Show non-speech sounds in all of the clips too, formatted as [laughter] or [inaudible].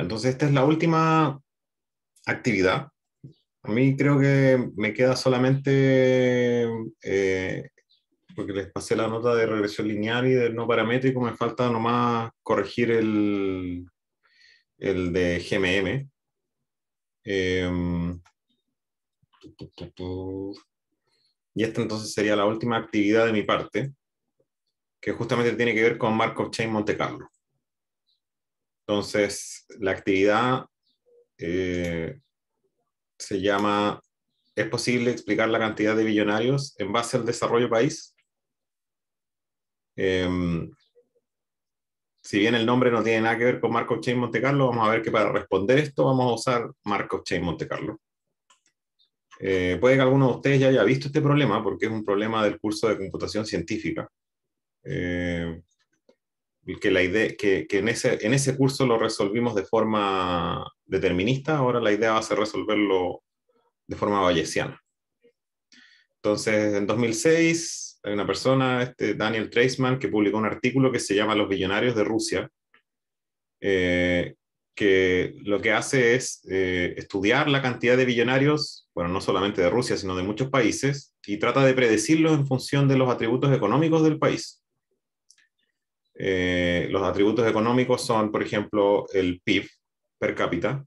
entonces esta es la última actividad. A mí creo que me queda solamente, eh, porque les pasé la nota de regresión lineal y del no paramétrico, me falta nomás corregir el, de GMM. Em, y esta entonces sería la última actividad de mi parte, que justamente tiene que ver con Markov Chain Monte Carlo. Entonces, la actividad eh, se llama ¿Es posible explicar la cantidad de billonarios en base al desarrollo país? Em, si bien el nombre no tiene nada que ver con marco Chain Monte Carlo, vamos a ver que para responder esto vamos a usar marco Chain Monte Carlo. Eh, puede que alguno de ustedes ya haya visto este problema, porque es un problema del curso de computación científica. Eh, que, la idea, que, en, ese, en ese curso lo resolvimos de forma determinista, ahora la idea va a ser resolverlo de forma bayesiana. Entonces, en 2006 hay una persona, este Daniel Treisman, que publicó un artículo que se llama Los billonarios de Rusia, eh, que lo que hace es eh, estudiar la cantidad de billonarios, bueno, no solamente de Rusia, sino de muchos países, y trata de predecirlos en función de los atributos económicos del país. Eh, los atributos económicos son, por ejemplo, el PIB per cápita,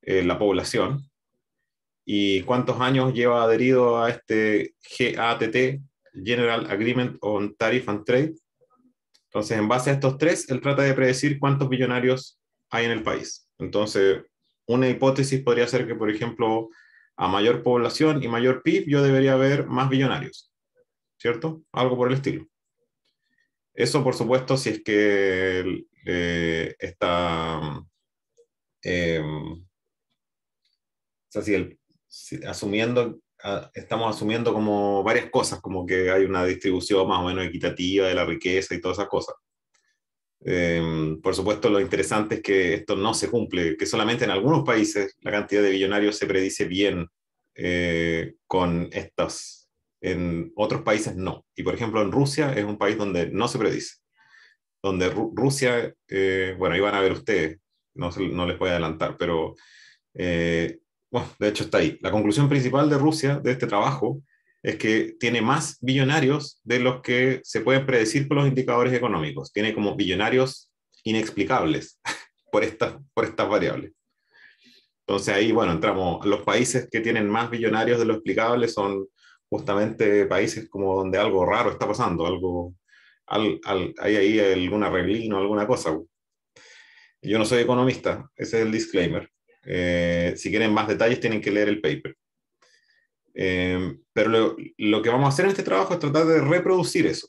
eh, la población y cuántos años lleva adherido a este GATT, General Agreement on Tariff and Trade. Entonces, en base a estos tres, él trata de predecir cuántos billonarios hay en el país. Entonces, una hipótesis podría ser que, por ejemplo, a mayor población y mayor PIB, yo debería haber más billonarios, ¿cierto? Algo por el estilo. Eso, por supuesto, si es que está... asumiendo, estamos asumiendo como varias cosas, como que hay una distribución más o menos equitativa de la riqueza y todas esas cosas. Em, por supuesto, lo interesante es que esto no se cumple, que solamente en algunos países la cantidad de billonarios se predice bien eh, con estas en otros países no. Y por ejemplo, en Rusia es un país donde no se predice. Donde Rusia, eh, bueno, ahí van a ver ustedes, no, no les voy a adelantar, pero eh, bueno, de hecho está ahí. La conclusión principal de Rusia, de este trabajo, es que tiene más billonarios de los que se pueden predecir por los indicadores económicos. Tiene como billonarios inexplicables [laughs] por estas, por estas variables. Entonces ahí, bueno, entramos, los países que tienen más billonarios de lo explicable son justamente países como donde algo raro está pasando, algo, hay ahí algún arreglino, alguna cosa. Yo no soy economista, ese es el disclaimer. Eh, si quieren más detalles tienen que leer el paper. Eh, pero lo, que vamos a hacer en este trabajo es tratar de reproducir eso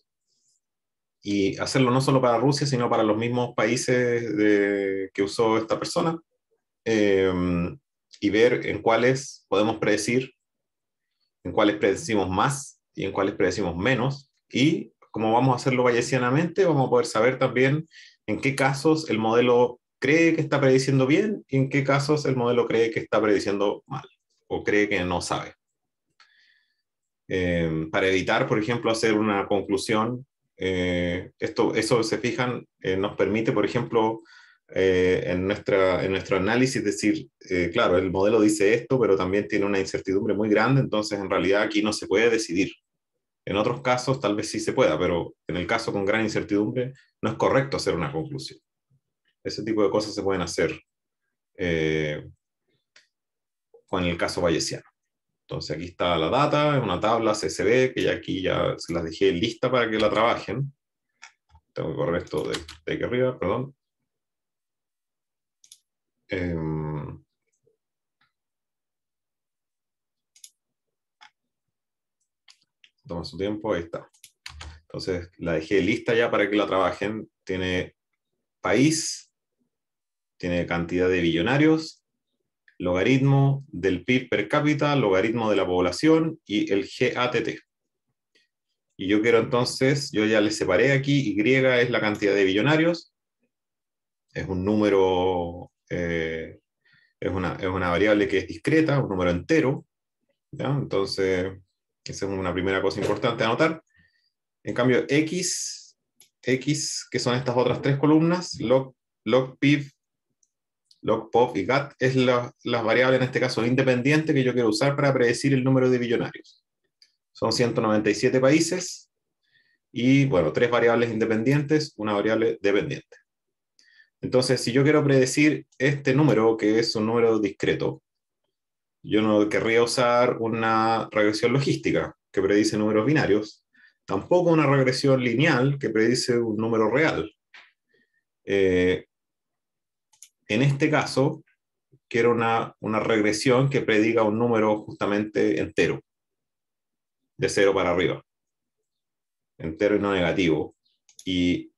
y hacerlo no solo para Rusia, sino para los mismos países que usó esta persona, eh, y ver en cuáles podemos predecir en cuáles predecimos más y en cuáles predecimos menos. Y como vamos a hacerlo bayesianamente, vamos a poder saber también en qué casos el modelo cree que está prediciendo bien y en qué casos el modelo cree que está prediciendo mal o cree que no sabe. Eh, para evitar, por ejemplo, hacer una conclusión, eh, esto, eso se fijan, eh, nos permite, por ejemplo, eh, en, nuestra, en nuestro análisis, decir, eh, claro, el modelo dice esto, pero también tiene una incertidumbre muy grande, entonces en realidad aquí no se puede decidir. En otros casos tal vez sí se pueda, pero en el caso con gran incertidumbre no es correcto hacer una conclusión. Ese tipo de cosas se pueden hacer eh, con el caso bayesiano. Entonces aquí está la data, una tabla CSV que ya aquí ya se las dejé lista para que la trabajen. Tengo que correr esto de, de aquí arriba, perdón. Em, toma su tiempo, ahí está. Entonces la dejé lista ya para que la trabajen. Tiene país, tiene cantidad de billonarios, logaritmo del PIB per cápita, logaritmo de la población y el GATT. Y yo quiero entonces, yo ya les separé aquí, Y es la cantidad de billonarios, es un número eh, es, una, variable que es discreta, un número entero, ¿ya? Entonces, esa es una primera cosa importante a notar. En cambio, X, X, que son estas otras tres columnas, log, log piv, log pop y gat, es la, las variables, en este caso, independiente que yo quiero usar para predecir el número de billonarios. Son 197 países y, bueno, tres variables independientes, una variable dependiente. Entonces, si yo quiero predecir este número, que es un número discreto, yo no querría usar una regresión logística que predice números binarios, tampoco una regresión lineal que predice un número real. Eh, en este caso, quiero una, regresión que prediga un número justamente entero, de cero para arriba, entero y no negativo. Y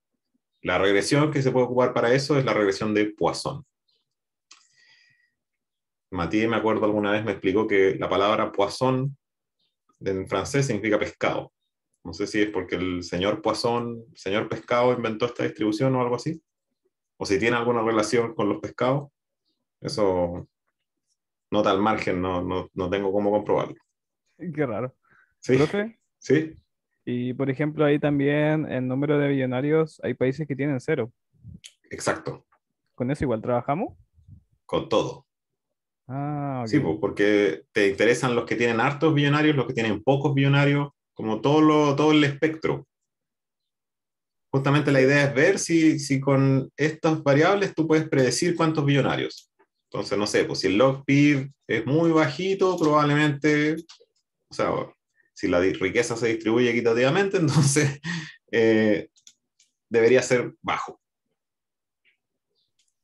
la regresión que se puede ocupar para eso es la regresión de Poisson. Matías, me acuerdo alguna vez, me explicó que la palabra Poisson en francés significa pescado. No sé si es porque el señor Poisson, señor pescado, inventó esta distribución o algo así. O si tiene alguna relación con los pescados. Eso nota al margen, no, tengo cómo comprobarlo. Qué raro. ¿Sí? ¿Sí? Y por ejemplo, ahí también el número de billonarios, hay países que tienen cero. Exacto. ¿Con eso igual trabajamos? Con todo. Ah, sí, porque te interesan los que tienen hartos billonarios, los que tienen pocos billonarios, como todo, lo, todo el espectro. Justamente la idea es ver si, si con estas variables tú puedes predecir cuántos billonarios. Entonces, no sé, pues si el log PIB es muy bajito, probablemente, o sea, si la riqueza se distribuye equitativamente, [laughs] entonces eh, debería ser bajo.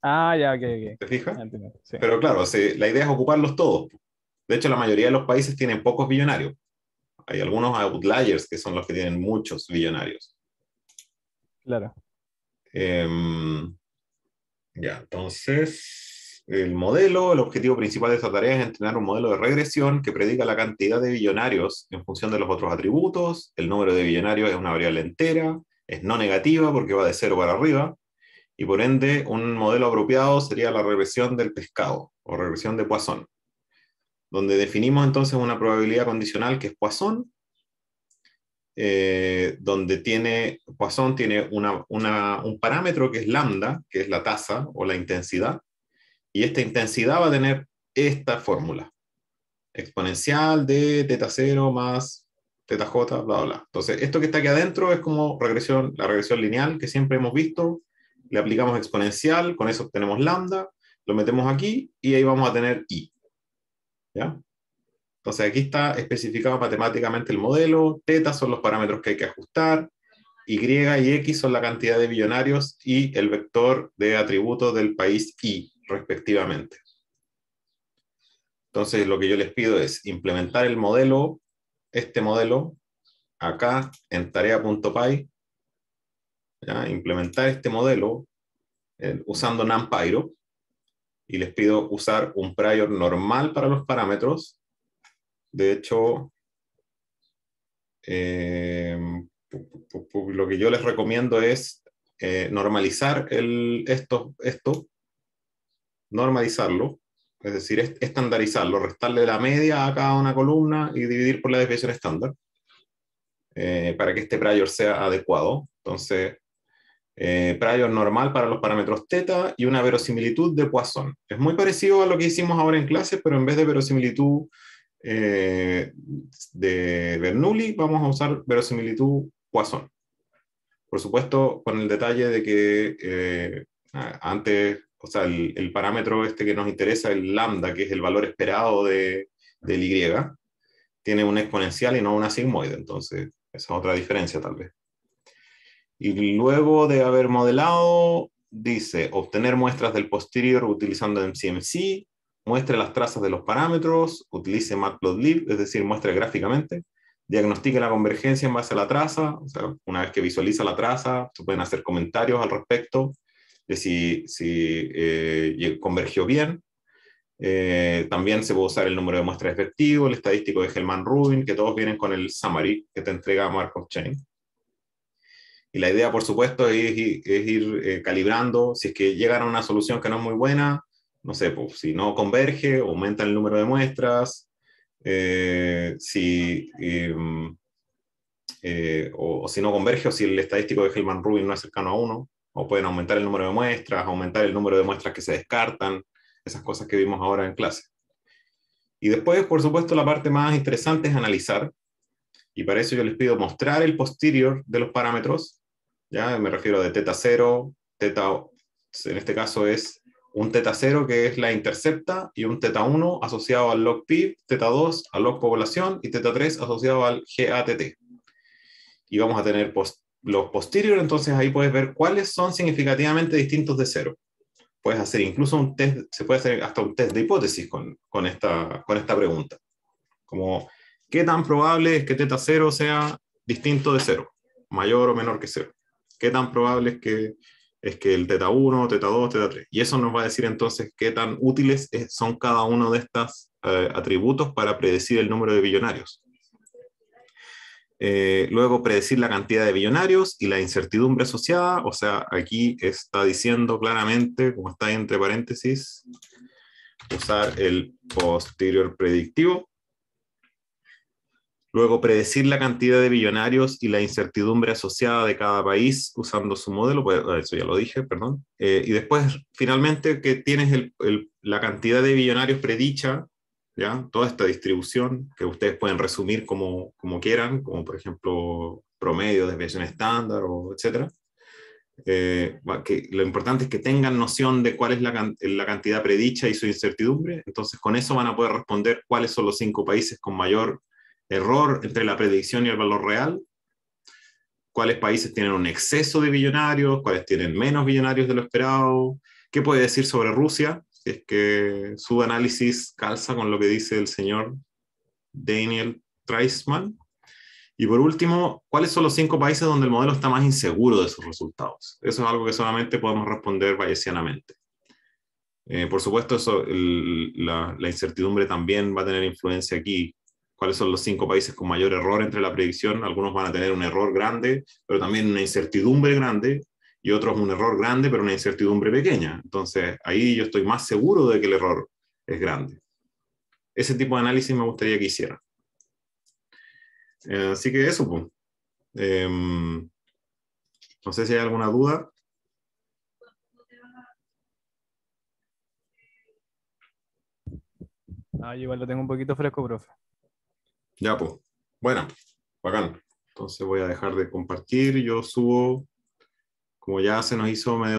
Ah, ya, ok, ok. ¿Te fijas? Pero claro, la idea es ocuparlos todos. De hecho, la mayoría de los países tienen pocos billonarios. Hay algunos outliers que son los que tienen muchos billonarios. Claro. Em, ya, entonces... El modelo, el objetivo principal de esta tarea es entrenar un modelo de regresión que predica la cantidad de billonarios en función de los otros atributos. El número de billonarios es una variable entera, es no negativa porque va de cero para arriba. Y por ende, un modelo apropiado sería la regresión del pescado o regresión de Poisson, donde definimos entonces una probabilidad condicional que es Poisson, eh, donde tiene, Poisson tiene un parámetro que es lambda, que es la tasa o la intensidad, y esta intensidad va a tener esta fórmula. Exponencial de teta 0 más teta j, bla, bla. Entonces, esto que está aquí adentro es como regresión, la regresión lineal que siempre hemos visto. Le aplicamos exponencial, con eso obtenemos lambda, lo metemos aquí y ahí vamos a tener i. ¿Ya? Entonces aquí está especificado matemáticamente el modelo, teta son los parámetros que hay que ajustar, y y x son la cantidad de billonarios y el vector de atributos del país i, respectivamente. Entonces, lo que yo les pido es implementar el modelo, este modelo, acá en tarea.py, implementar este modelo eh, usando NumPyro, y les pido usar un prior normal para los parámetros. De hecho, eh, lo que yo les recomiendo es eh, normalizar el, esto, esto normalizarlo, es decir, estandarizarlo, restarle la media a cada una columna y dividir por la desviación estándar eh, para que este prior sea adecuado. Entonces, eh, prior normal para los parámetros theta y una verosimilitud de Poisson. Es muy parecido a lo que hicimos ahora en clase, pero en vez de verosimilitud eh, de Bernoulli, vamos a usar verosimilitud Poisson. Por supuesto, con el detalle de que antes o sea, el, parámetro este que nos interesa, el lambda, que es el valor esperado del y, tiene una exponencial y no una sigmoide, entonces esa es otra diferencia tal vez. Y luego de haber modelado, dice, obtener muestras del posterior utilizando MCMC, muestre las trazas de los parámetros, utilice matplotlib, es decir, muestre gráficamente, diagnostique la convergencia en base a la traza, o sea, una vez que visualiza la traza, se pueden hacer comentarios al respecto, de si, si eh, convergió bien. Eh, también se puede usar el número de muestras efectivo, el estadístico de Hellman Rubin, que todos vienen con el summary que te entrega Markov Chain. Y la idea, por supuesto, es, ir eh, calibrando. Si es que llegan a una solución que no es muy buena, no sé, pues, si no converge, aumenta el número de muestras. si. Em, o, si no converge, o si el estadístico de Hellman Rubin no es cercano a uno o pueden aumentar el número de muestras, aumentar el número de muestras que se descartan, esas cosas que vimos ahora en clase. Y después, por supuesto, la parte más interesante es analizar, y para eso yo les pido mostrar el posterior de los parámetros, ya me refiero de teta 0, teta, en este caso es un teta 0 que es la intercepta y un teta 1 asociado al log PIB, teta 2 al log población y teta 3 asociado al GATT. Y vamos a tener posterior los posteriores, entonces ahí puedes ver cuáles son significativamente distintos de cero. Puedes hacer incluso un test, se puede hacer hasta un test de hipótesis con, esta, con esta pregunta. Como, ¿qué tan probable es que teta cero sea distinto de cero? Mayor o menor que cero. ¿Qué tan probable es que, es que el teta 1, teta 2, teta 3? Y eso nos va a decir entonces qué tan útiles son cada uno de estos eh, atributos para predecir el número de billonarios eh, luego predecir la cantidad de billonarios y la incertidumbre asociada, o sea, aquí está diciendo claramente, como está entre paréntesis, usar el posterior predictivo. Luego predecir la cantidad de billonarios y la incertidumbre asociada de cada país usando su modelo, pues, ah, eso ya lo dije, perdón. Eh, y después, finalmente, que tienes la cantidad de billonarios predicha ¿ya? Toda esta distribución que ustedes pueden resumir como, quieran, como por ejemplo promedio, desviación estándar, o etc. Eh, lo importante es que tengan noción de cuál es la, la, cantidad predicha y su incertidumbre. Entonces, con eso van a poder responder cuáles son los cinco países con mayor error entre la predicción y el valor real, cuáles países tienen un exceso de billonarios, cuáles tienen menos billonarios de lo esperado, qué puede decir sobre Rusia, es que su análisis calza con lo que dice el señor Daniel Treisman. Y por último, ¿cuáles son los cinco países donde el modelo está más inseguro de sus resultados? Eso es algo que solamente podemos responder bayesianamente. Eh, por supuesto, la, incertidumbre también va a tener influencia aquí. ¿Cuáles son los cinco países con mayor error entre la predicción? Algunos van a tener un error grande, pero también una incertidumbre grande, y otro es un error grande, pero una incertidumbre pequeña. Entonces, ahí yo estoy más seguro de que el error es grande. Ese tipo de análisis me gustaría que hiciera. Eh, así que eso, pues. Em, no sé si hay alguna duda. Ah, igual lo tengo un poquito fresco, profe. Ya, pues. Bueno, bacán. Entonces voy a dejar de compartir. Yo subo como ya se nos hizo medio